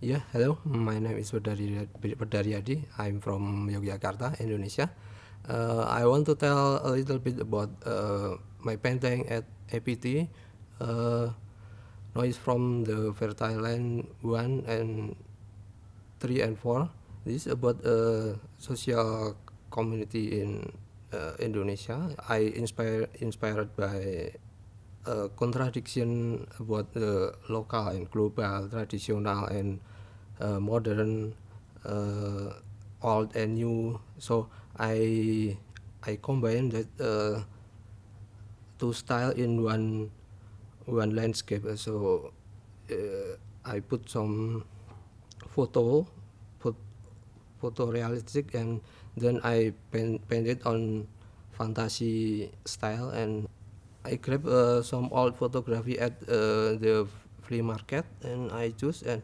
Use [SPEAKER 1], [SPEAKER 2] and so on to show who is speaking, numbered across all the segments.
[SPEAKER 1] Yeah, hello. My name is Berdaryadi. I'm from Yogyakarta, Indonesia. Uh, I want to tell a little bit about uh, my painting at APT. Uh, noise from the fertile land one and three and four. This is about a social community in uh, Indonesia. I inspired inspired by uh, contradiction about the uh, local and global, traditional and uh, modern, uh, old and new. So I I combine that uh, two style in one one landscape. So uh, I put some photo, put photo realistic, and then I paint, painted on fantasy style and I grab uh, some old photography at uh, the flea market and I choose and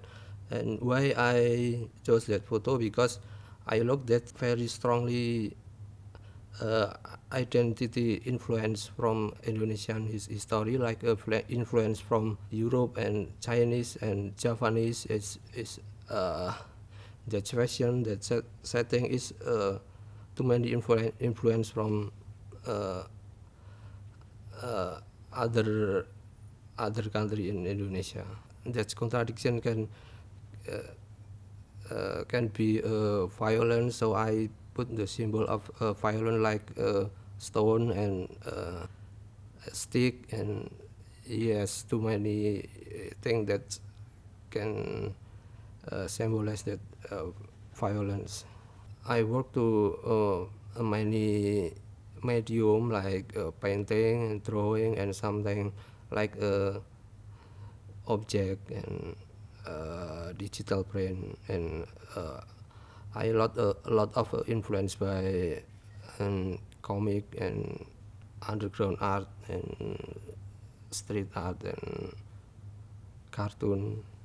[SPEAKER 1] and why I chose that photo because I look that very strongly uh, identity influence from Indonesian his history like uh, a influence from Europe and Chinese and Japanese is is uh, the fashion the set setting is uh, too many influence influence from uh, uh, other other country in Indonesia. That contradiction can uh, uh can be uh, violent. So I put the symbol of uh, violent like stone and stick and yes, too many things that can symbolize that violence. I work to many medium like uh, painting, drawing, and something like a uh, object and uh, digital print. And uh, I lot uh, a lot of uh, influence by and um, comic and underground art and street art and cartoon.